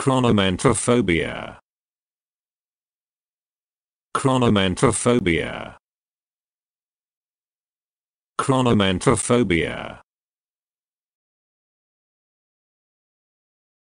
Chronomentophobia. Chronomentophobia. Chronomentophobia.